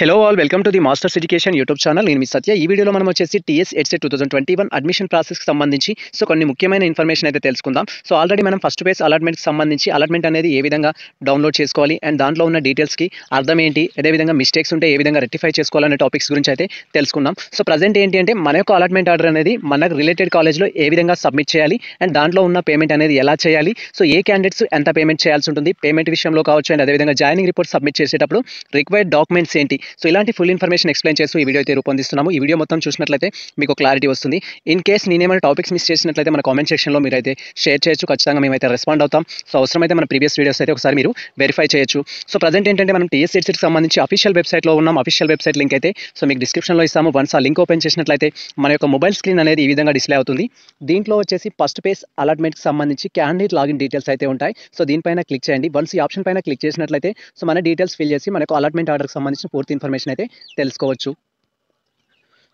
hello all welcome to the masters education YouTube channel నేను మీ సత్య ఈ వీడియోలో మనం వచ్చేసి TS EdCET two thousand twenty one admission ప్రాసెస్కి సంబంధించి సో కొన్ని ముఖ్యమైన ఇన్ఫర్మేషన్ అయితే తెలుసుకుందాం సో ఆల్రెడీ మనం ఫస్ట్ ఫేస్ అలాట్మెంట్కి సంబంధించి అలాట్మెంట్ అనేది ఏ విధంగా డౌన్లోడ్ చేసుకోవాలి అండ్ దాంట్లో ఉన్న డీటెయిల్స్కి అర్థం ఏంటి అదేవిధంగా మిస్టేక్స్ ఉంటే ఏ విధంగా రెక్టిఫై చేసుకోవాలనే టాపిక్స్ గురించి అయితే తెలుసుకుందాం సో ప్రజెంట్ ఏంటి అంటే మన యొక్క అలాట్మెంట్ ఆర్డర్ అనేది మనకు రిలేటెడ్ కాలేజ్లో ఏ విధంగా సబ్మిట్ చేయాలి అండ్ దాంట్లో ఉన్న పేమెంట్ అనేది ఎలా చేయాలి సో ఏ క్యాండిడేట్స్ ఎంత పేమెంట్ చేయాల్సి ఉంటుంది పేమెంట్ విషయంలో కావచ్చు అండ్ అదేవిధంగా జాయినింగ్ రిపోర్ట్ సబ్మిట్ చేసేటప్పుడు రిక్వైర్డ్ డాక్యుమెంట్స్ ఏంటి సో ఇలాంటి ఫుల్ ఇన్ఫర్మేషన్ ఎక్స్ప్లెయిన్ చేస్తూ ఈ వీడియో అయితే రూపొందిస్తున్నాము ఈ వీడియో మొత్తం చూసినట్లయితే మీకు క్లారిటీ వస్తుంది ఇన్ కేస్ నేనేమైనా టాపిక్స్ మిస్ చేసినట్లయితే మన కామెంట్ సెక్షన్లో అయితే షేర్ చేయొచ్చు ఖచ్చితంగా మేమైతే రెస్పాండ్ అవుతాం సో అవసరమైతే మన ప్రీవియస్ వీడియోస్ అయితే ఒకసారి మీరు వెరిఫై చేయొచ్చు సో ప్రజెంట్ ఏంటంటే మనం టీఎస్ సంబంధించి అఫీషియల్ వెబ్సైట్లో ఉన్నాం అఫీషియల్ వెబ్సైట్ లింక్ అయితే సో మీకు డిస్క్రిప్షన్లో ఇస్తాము వన్స్ ఆ లింక్ ఓపెన్ చేసినట్లయితే మన యొక్క మొబైల్ స్క్రీన్ అనేది ఈ విధంగా డిస్ప్లే అవుతుంది దీంట్లో వచ్చేసి ఫస్ట్ పేజ్ అలాట్మెంట్కి సంబంధించి క్యాండిడేట్ లాగిన్ డీటెయిల్స్ అయితే ఉంటాయి సో దీనిపైన క్లిక్ చేయండి వన్స్ ఈ ఆప్షన్ పైన క్లిక్ చేసినట్లయితే సో మన డీటెయిల్స్ ఫిల్ చేసి మనకు అలాట్మెంట్ ఆర్డర్కి సంబంధించిన పూర్తి ఇన్ఫర్మేషన్ అయితే తెలుసుకోవచ్చు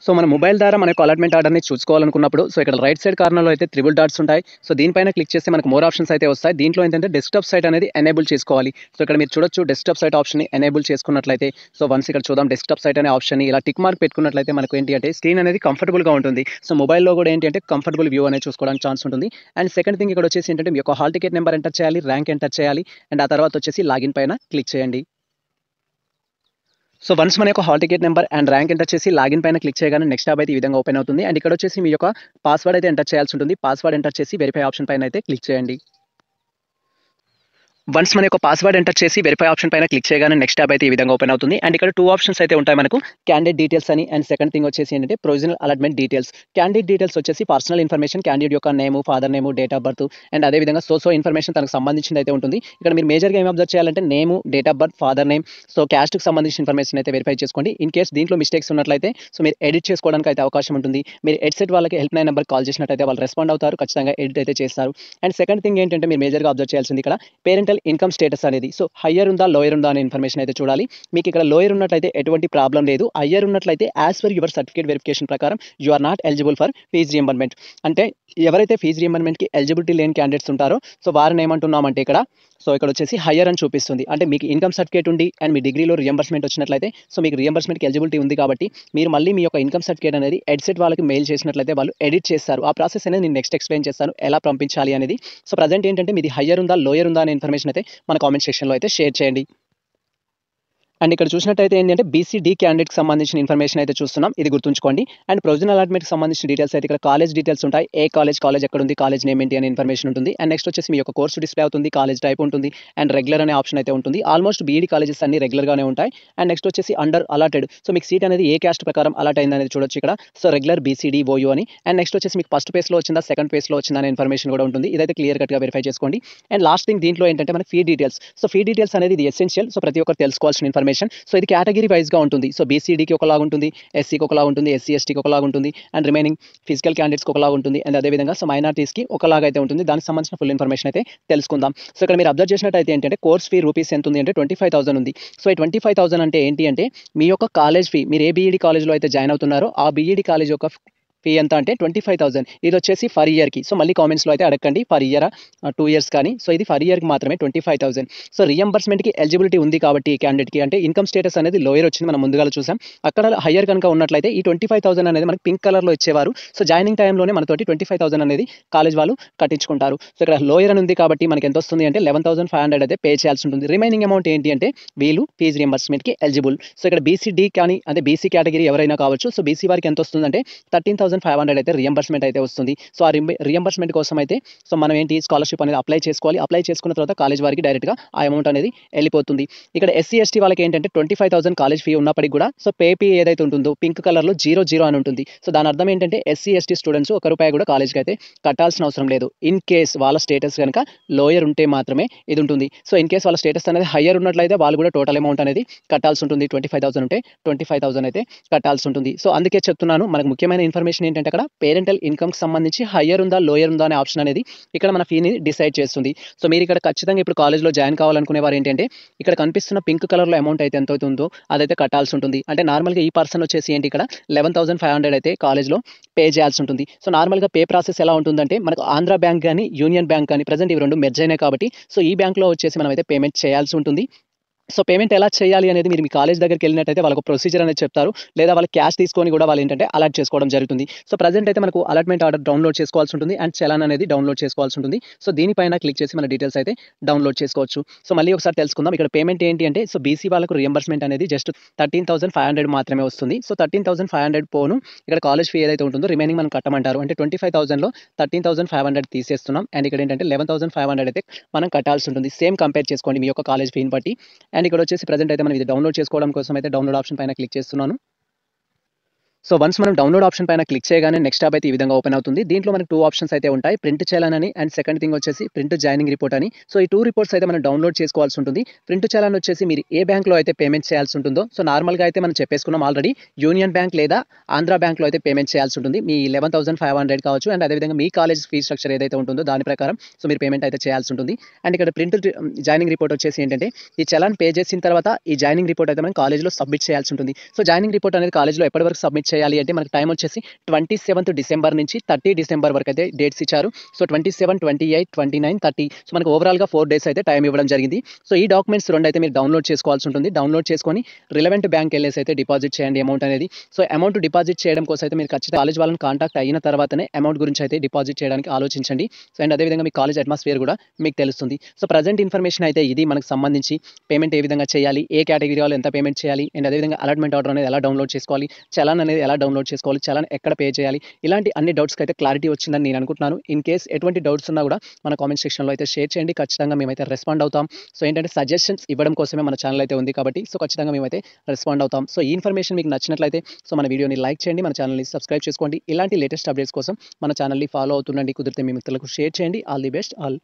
సో మన మొబైల్ ద్వారా మన యొక్క అలాట్మెంట్ ఆర్డర్ని చూసుకోవాలనుకున్నప్పుడు సో ఇక్కడ రైట్ సైడ్ కార్నర్లో అయితే త్రిబుల్ డాట్స్ ఉంటాయి సో దీనిపైన క్లిక్ చేస్తే మనకు మోర్ ఆప్షన్స్ అయితే వస్తాయి దీంట్లో ఏంటంటే డెస్క్టాప్ సైట్ అనేది ఎనేబుల్ చేసుకోవాలి సో ఇక్కడ మీరు చూడొచ్చు డెస్క్టాప్ సైట్ ఆప్షన్ని ఎనేబుల్ చేసుకున్నట్లయితే సో వన్స్ ఇక్కడ చూద్దాం డెస్క్టాప్ సైట్ అనే ఆప్షన్ని ఇలా టిక్ మార్క్ పెట్టుకున్నట్లయితే మనకు ఏంటి అంటే స్క్రీన్ అనేది కంఫర్టబుల్గా ఉంటుంది సో మొబైల్లో కూడా ఏంటి అంటే కంఫర్టబుల్ వ్యూ అనేది చూసుకోవడానికి ఛాన్స్ ఉంటుంది అండ్ సెకండ్ థింగ్ ఇక్కడ వచ్చేసి ఏంటంటే మీ యొక్క హాల్ టికెట్ నెంబర్ ఎంటర్ చేయాలి ర్యాంక్ ఎంటర్ చేయాలి అండ్ ఆ తర్వాత వచ్చేసి లాగిన్ పైన క్లిక్ చేయండి సో వన్స్ మన యొక్క hall ticket number and rank enter చేసి లాగిన్ పైన క్లిక్ చేయగానే నెక్స్ట్ ట్యాబ్ అయితే ఈ విధంగా ఓపెన్ అవుతుంది అండ్ ఇక్కడ వచ్చేసి మీ యొక్క పాస్వర్డ్ అయితే ఎంటర్ చేయాల్సి ఉంటుంది పాస్వర్డ్ ఎంటర్ చేసి వెరిఫై ఆప్షన్ పైన అయితే క్లిక్ చేయండి వన్స్ మన యొక్క పాస్వర్డ్ ఎంటర్ చేసి వెరిఫై ఆప్షన్ పైన క్లిక్ చేయగానే నెక్స్ట్ ట్యాబ్ అయితే ఈ విధంగా ఓపెన్ అవుతుంది అండ్ ఇక్కడ టూ ఆప్షన్స్ అయితే ఉంటాయి మనకు క్యాండిడేట్ డీటెయిల్స్ అని అండ్ సెకండ్ థింగ్ వచ్చేసి ఏంటంటే provisional allotment details candidate details వచ్చేసి పర్సనల్ ఇన్ఫర్మేషన్ క్యాండిడేట్ యొక్క name father name date of birth and అదేవిధంగా సోసో ఇన్ఫర్మేషన్ తనకు సంబంధించింది అయితే ఉంటుంది ఇక్కడ మీరు మేజర్గా ఏం అబ్జర్వ్ చేయాలంటే name date of birth father name so క్యాస్ట్కి సంబంధించిన ఇన్ఫర్మేషన్ అయితే వెరిఫై చేసుకోండి ఇన్ కేసు దీంట్లో మిస్టేక్స్ ఉన్నట్లయితే సో మీరు ఎడిట్ చేసుకోవడానికి అయితే అవకాశం ఉంటుంది మీరు హెడ్సెట్ వాళ్ళకి హెల్ప్ లైన్ నెంబర్ కాల్ చేసినట్లయితే వాళ్ళు రెస్పాండ్ అవుతారు ఖచ్చితంగా ఎడిట్ అయితే చేస్తారు అండ్ సెకండ్ థింగ్ ఏంటంటే మీరు మేజర్గా అబ్జర్వ్ చేయాల్సింది ఇక్కడ పేరెంటల్ ఫైనాన్షియల్ ఇన్కమ్ స్టేటస్ అనేది సో హయ్యర్ ఉందా లోయర్ ఉందా అనే ఇన్ఫర్మేషన్ అయితే చూడాలి మీకు ఇక్కడ లోయర్ ఉన్నట్లయితే ఎటువంటి ప్రాబ్లం లేదు హయ్యర్ ఉన్నట్లయితే as per your certificate verification ప్రకారం you are not eligible for fee reimbursement అంటే ఎవరైతే ఫీజ్ రియంబర్మెంట్కి ఎలిజిబిలిటీ లేని క్యాండిడేట్స్ ఉంటారో సో వారిని ఏమంటున్నామంటే ఇక్కడ సో ఇక్కడ వచ్చేసి హయ్యర్ అని చూపిస్తుంది అంటే మీకు ఇన్కమ్ సర్టిఫికేట్ ఉంది అండ్ మీ డిగ్రీలో రియంబర్స్మెంట్ వచ్చినట్లయితే సో మీకు రియంబర్స్మెంట్కి ఎలిజిబిలిటీ ఉంది కాబట్టి మీరు మళ్ళీ మీ యొక్క ఇన్కమ్ సర్టిఫికేట్ అనేది ఎడ్సెట్ వాళ్ళకి మెయిల్ చేసినట్లయితే వాళ్ళు ఎడిట్ చేస్తారు ఆ ప్రాసెస్ అనేది నేను నెక్స్ట్ ఎక్స్ప్లెయిన్ చేస్తాను ఎలా పంపించాలి అనేది సో ప్రజెంట్ ఏంటంటే మీది హయ్యర్ ఉందా లోయర్ ఉందా అనే ఇన్ఫర్మేషన్ ఇన్ఫర్మేషన్ అయితే మన కామెంట్ సెక్షన్లో అయితే షేర్ చేయండి అండ్ ఇక్కడ చూసినట్టయితే ఏంటంటే బీసీడీ క్యాండిడేట్కి సంబంధించిన ఇన్ఫర్మేషన్ అయితే చూస్తున్నాం ఇది గుర్తుంచుకోండి అండ్ ప్రొవిజనల్ అలాట్మెంట్కి సంబంధించిన డీటెయిల్స్ అయితే ఇక్కడ కాలేజ్ డీటెయిల్స్ ఉంటాయి ఏ కాలేజ్ కాలేజ్ ఎక్కడ ఉంది కాలేజ్ నేమ్ ఏంటి అనే ఇన్ఫర్మేషన్ ఉంటుంది అండ్ నెక్స్ట్ వచ్చేసి మీ యొక్క కోర్సు డిస్ప్లే అవుతుంది కాలేజ్ టైప్ ఉంటుంది అండ్ రెగ్యులర్ అనే ఆప్షన్ అయితే ఉంటుంది ఆల్మోస్ట్ బీఈడి కాలేజెస్ అన్ని రెగ్యులర్గానే ఉంటాయి అండ్ నెక్స్ట్ వచ్చేసి అండర్ అలాటెడ్ సో మీకు సీట్ అనేది ఏ క్యాస్ట్ ప్రకారం అలాట్ అయింది అనేది చూడొచ్చు ఇక్కడ సో రెగ్యులర్ బీసీడీ ఓయూ అని అండ్ నెక్స్ట్ వచ్చేసి మీకు ఫస్ట్ పేస్లో వచ్చిందా సెకండ్ పేస్లో వచ్చిందా అనే ఇన్ఫర్మేషన్ కూడా ఉంటుంది ఇదైతే క్లియర్ కట్గా వెరిఫై చేసుకోండి అండ్ లాస్ట్ థింగ్ దీంట్లో ఏంటంటే మన fee details so fee details అనేది ఇది ఎసెన్షియల్ సో ప్రతి ఒక్కరు తెలుసుకోవాల్సిన ఇన్ఫర్మేషన్ ఇన్ఫర్మేషన్ సో ఇది కేటగిరీ వైజ్గా ఉంటుంది సో బీసీడీకి ఒకలాగా ఉంటుంది ఎస్సీకి ఒకలాగా ఉంటుంది ఎస్సీ ఎస్టీకి ఒకలాగా ఉంటుంది అండ్ రిమైనింగ్ ఫిజికల్ క్యాండిడేట్స్కి ఒకలాగా ఉంటుంది అండ్ అదేవిధంగా సో మైనార్టీస్కి ఒకలాగా అయితే ఉంటుంది దానికి సంబంధించిన ఫుల్ ఇన్ఫర్మేషన్ అయితే తెలుసుకుందాం సో ఇక్కడ మీరు అబ్జర్వ్ చేసినట్టయితే ఏంటంటే కోర్స్ ఫీ రూపీస్ ఎంత ఉంది అంటే ట్వంటీ ఫైవ్ థౌసండ్ ఉంది సో ఈ ట్వంటీ ఫైవ్ అంటే ఏంటి అంటే మీ యొక్క కాలేజ్ ఫీ మీరు ఏ బీఈడి కాలేజ్లో e అయితే జాయిన్ అవుతున్నారో ఆ బీఈడి కాలేజ్ e యొక్క ఫీ ఎంత అంటే ట్వంటీ ఫైవ్ థౌసండ్ ఇది వచ్చేసి ఫర్ ఇయర్కి సో మళ్ళీ కామెంట్స్లో అయితే అడగండి ఫర్ ఇయర్ టూ ఇయర్స్ కానీ సో ఇది ఫర్ ఇయర్కి మాత్రమే ట్వంటీ ఫైవ్ థౌసండ్ సో రియంబర్స్మెంట్కి ఎలిజిబిలిటీ ఉంది కాబట్టి ఈ క్యాండిడేట్కి అంటే ఇన్కమ్ స్టేటస్ అనేది లోయర్ వచ్చింది మనం ముందుగా చూసాం అక్కడ హయ్యర్ కనుక ఉన్నట్లయితే ఈ ట్వంటీ ఫైవ్ థౌసండ్ అనేది మనకి పింక్ కలర్లో ఇచ్చేవారు సో జాయినింగ్ టైంలోనే మనతోటి ట్వంటీ ఫైవ్ థౌసండ్ అనేది కాలేజ్ వాళ్ళు కట్టించుకుంటారు సో ఇక్కడ లోయర్ అని ఉంది కాబట్టి మనకి ఎంత వస్తుంది అంటే లెవెన్ థౌసండ్ ఫైవ్ హండ్రెడ్ అయితే పే చేయాల్సి ఉంటుంది రిమైనింగ్ అమౌంట్ ఏంటి అంటే వీళ్ళు ఫీజు రియంబర్స్మెంట్కి ఎలిజిబుల్ సో ఇక్కడ బీసీ డి కానీ అంటే బీసీ కేటగిరీ ఎవరైనా కావచ్చు సో బీసీ వారికి ఎంత వస్తుందంటే thirteen thousand thousand five hundred అయితే రియంబర్స్మెంట్ అయితే వస్తుంది సో ఆ రియంబర్స్మెంట్ కోసం అయితే సో మనం ఏంటి స్కాలర్షిప్ అనేది అప్లై చేసుకోవాలి అప్లై చేసుకున్న తర్వాత కాలేజ్ వారికి డైరెక్ట్గా ఆ అమౌంట్ అనేది వెళ్ళిపోతుంది ఇక్కడ ఎస్సీ ఎస్టీ వాళ్ళకి ఏంటంటే twenty five thousand college fee ఉన్నప్పటికీ కూడా సో పేపీ ఏదైతే ఉంటుందో పింక్ కలర్లో జీరో జీరో అని ఉంటుంది సో దాని అర్థం ఏంటంటే ఎస్సీ ఎస్టీ స్టూడెంట్స్ ఒక రూపాయి కూడా కాలేజ్కి అయితే కట్టాల్సిన అవసరం లేదు ఇన్ కేస్ వాళ్ళ స్టేటస్ కనుక లోయర్ ఉంటే మాత్రమే ఇది ఉంటుంది సో ఇన్ కేస్ వాళ్ళ స్టేటస్ అనేది హయ్యర్ ఉన్నట్లయితే వాళ్ళు కూడా టోటల్ అమౌంట్ అనేది కట్టాల్సి ఉంటుంది ట్వంటీ ఫైవ్ ఉంటే ట్వంటీ ఫైవ్ అయితే కట్టాల్సి ఉంటుంది సో అందుకే చెప్తున్నాను మనకు ముఖ్యమైన ఇన్ఫర్మేషన్ క్వశ్చన్ ఏంటంటే అక్కడ పేరెంటల్ ఇన్కమ్కి సంబంధించి హయ్యర్ ఉందా లోయర్ ఉందా అనే ఆప్షన్ అనేది ఇక్కడ మన ఫీని డిసైడ్ చేస్తుంది సో మీరు ఇక్కడ ఖచ్చితంగా ఇప్పుడు కాలేజ్లో జాయిన్ కావాలనుకునే వారు ఏంటంటే ఇక్కడ కనిపిస్తున్న పింక్ కలర్లో అమౌంట్ అయితే ఎంత అవుతుందో అదైతే కట్టాల్సి ఉంటుంది అంటే నార్మల్గా ఈ పర్సన్ వచ్చేసి ఏంటి ఇక్కడ లెవెన్ థౌసండ్ ఫైవ్ హండ్రెడ్ అయితే కాలేజ్లో పే చేయాల్సి ఉంటుంది సో నార్మల్గా పే ప్రాసెస్ ఎలా ఉంటుందంటే మనకు ఆంధ్ర బ్యాంక్ కానీ యూనియన్ బ్యాంక్ కానీ ప్రజెంట్ ఇవి రెండు మెర్జ్ అయినాయి కాబట్టి సో ఈ బ్యాంక్లో వచ్చేసి మనమైతే పేమెంట్ చేయాల్సి ఉంటుంది సో పేమెంట్ ఎలా చేయాలి అనేది మీరు మీ కాలేజ్ దగ్గరికి వెళ్ళినట్టయితే వాళ్ళకు ప్రొసీజర్ అనేది చెప్తారు లేదా వాళ్ళు క్యాష్ తీసుకొని కూడా వాళ్ళు ఏంటంటే అలర్ట్ చేసుకోవడం జరుగుతుంది సో ప్రజెంట్ అయితే మనకు అలాట్మెంట్ ఆర్డర్ డౌన్లోడ్ చేసుకోవాల్సి ఉంటుంది అండ్ చలాన్ అనేది డౌన్లోడ్ చేసుకోవాల్సి ఉంటుంది సో దీనిపైన క్లిక్ చేసి మన డీటెయిల్స్ అయితే డౌన్లోడ్ చేసుకోవచ్చు సో మళ్ళీ ఒకసారి తెలుసుకుందాం ఇక్కడ పేమెంట్ ఏంటి అంటే సో బీసీ వాళ్ళకు రియంబర్స్మెంట్ అనేది just thirteen thousand five hundred మాత్రమే వస్తుంది so thirteen thousand five hundred పోను ఇక్కడ కాలేజ్ ఫీ ఏదైతే ఉంటుందో రిమైనింగ్ మనం కట్టమంటారు అంటే ట్వంటీ ఫైవ్ థౌసండ్లో థర్టీన్ థౌసండ్ ఫైవ్ హండ్రెడ్ తీసేస్తున్నాం అండ్ ఇక్కడ ఏంటంటే లెవెన్ థౌసండ్ ఫైవ్ హండ్రెడ్ అయితే మనం కట్టాల్సి ఉంటుంది సేమ్ కంపేర్ చేసుకోండి మీ యొక్క కాలేజ్ ఫీని బట్టి అండ్ ఇక్కడ వచ్చేసి ప్రజెంట్ అయితే మనం ఇది డౌన్లోడ్ చేసుకోవడం కోసం అయితే డౌన్లోడ్ ఆప్షన్ పైన క్లిక్ చేస్తున్నాను సో వన్స్ మనం డౌన్లోడ్ ఆప్షన్ పైన క్లిక్ చేయగానే నెక్స్ట్ ట్యాబ్ అయితే ఈ విధంగా ఓపెన్ అవుతుంది దీంట్లో మనకు టూ ఆప్షన్స్ అయితే ఉంటాయి ప్రింట్ చేయాలని అండ్ సెకండ్ థింగ్ వచ్చేసి ప్రింట్ జాయినింగ్ రిపోర్ట్ అని సో ఈ టూ రిపోర్ట్స్ అయితే మనం డౌన్లోడ్ చేసుకోవాల్సి ఉంటుంది ప్రింట్ చేయాలని వచ్చేసి మీరు ఏ బ్యాంక్లో అయితే పేమెంట్ చేయాల్సి ఉంటుందో సో నార్మల్గా అయితే మనం చెప్పేసుకున్నాం ఆల్రెడీ యూనియన్ బ్యాంక్ లేదా ఆంధ్ర బ్యాంక్లో అయితే పేమెంట్ చేయాల్సి ఉంటుంది మీ లెవెన్ థౌసండ్ ఫైవ్ హండ్రెడ్ కావచ్చు అండ్ అదేవిధంగా మీ కాలేజ్ ఫీ స్ట్రక్చర్ ఏదైతే ఉంటుందో దాని ప్రకారం సో మీరు పేమెంట్ అయితే చేయాల్సి ఉంటుంది అండ్ ఇక్కడ ప్రింట్ జాయినింగ్ రిపోర్ట్ వచ్చేసి ఏంటంటే ఈ చలాన్ పే చేసిన తర్వాత ఈ జాయినింగ్ రిపోర్ట్ అయితే మనం కాలేజ్లో సబ్మిట్ చేయాల్సి ఉంటుంది సో జాయినింగ్ రిపోర్ట్ అనేది కాలేజ్లో ఎప్పటివరకు సబ్మిట్ చేయాలి అంటే మనకి టైం వచ్చేసి ట్వంటీ సెవెంత్ డిసెంబర్ నుంచి థర్టీ డిసెంబర్ వరకు అయితే డేట్స్ ఇచ్చారు so twenty seven twenty eight twenty nine thirty so మనకు ఓవరాల్గా ఫోర్ డేస్ అయితే టైం ఇవ్వడం జరిగింది సో ఈ డాక్యుమెంట్స్ రెండు అయితే మీరు డౌన్లోడ్ చేసుకోవాల్సి ఉంటుంది డౌన్లోడ్ చేసుకొని రిలవెంట్ బ్యాంక్ వెళ్ళేసి అయితే డిపాజిట్ చేయండి అమౌంట్ అనేది సో అమౌంట్ డిపాజిట్ చేయడం కోసం అయితే మీరు ఖచ్చితంగా కాలేజ్ వాళ్ళని కాంటాక్ట్ అయిన తర్వాతనే అమౌంట్ గురించి అయితే డిపాజిట్ చేయడానికి ఆలోచించండి సో అండ్ అదేవిధంగా మీ కాలేజ్ అట్మాస్ఫియర్ కూడా మీకు తెలుస్తుంది సో ప్రజెంట్ ఇన్ఫర్మేషన్ అయితే ఇది మనకు సంబంధించి పేమెంట్ ఏ విధంగా చేయాలి ఏ కేటగిరీ వాళ్ళు ఎంత పేమెంట్ చేయాలి అండ్ అదేవిధంగా అలాట్మెంట్ ఆర్డర్ అనేది ఎలా డౌన్లోడ్ చేసుకోవాలి చలాన్ అనేది ఎలా డౌన్లోడ్ చేసుకోవాలి చలాన్ ఎక్కడ పే చేయాలి ఇలాంటి అన్ని డౌట్స్కి అయితే క్లారిటీ వచ్చిందని నేను అనుకుంటున్నాను ఇన్ కేస్ ఎటువంటి డౌట్స్ ఉన్నా కూడా మన కామెంట్ సెక్షన్లో అయితే షేర్ చేయండి ఖచ్చితంగా మేమైతే రెస్పాండ్ అవుతాం సో ఏంటంటే సజెషన్స్ ఇవ్వడం కోసమే మన ఛానల్ అయితే ఉంది కాబట్టి సో ఖచ్చితంగా మేమైతే రెస్పాండ్ అవుతాం సో ఈ ఇన్ఫర్మేషన్ మీకు నచ్చినట్లయితే సో మన వీడియోని లైక్ చేయండి మన ఛానల్ని సబ్స్క్రైబ్ చేసుకోండి ఇలాంటి లేటెస్ట్ అప్డేట్స్ కోసం మన ఛానల్ని ఫాలో అవుతుండండి కుదిరితే మీ మిత్రులకు షేర్ చేయండి ఆల్ ది బెస్ట్ ఆల్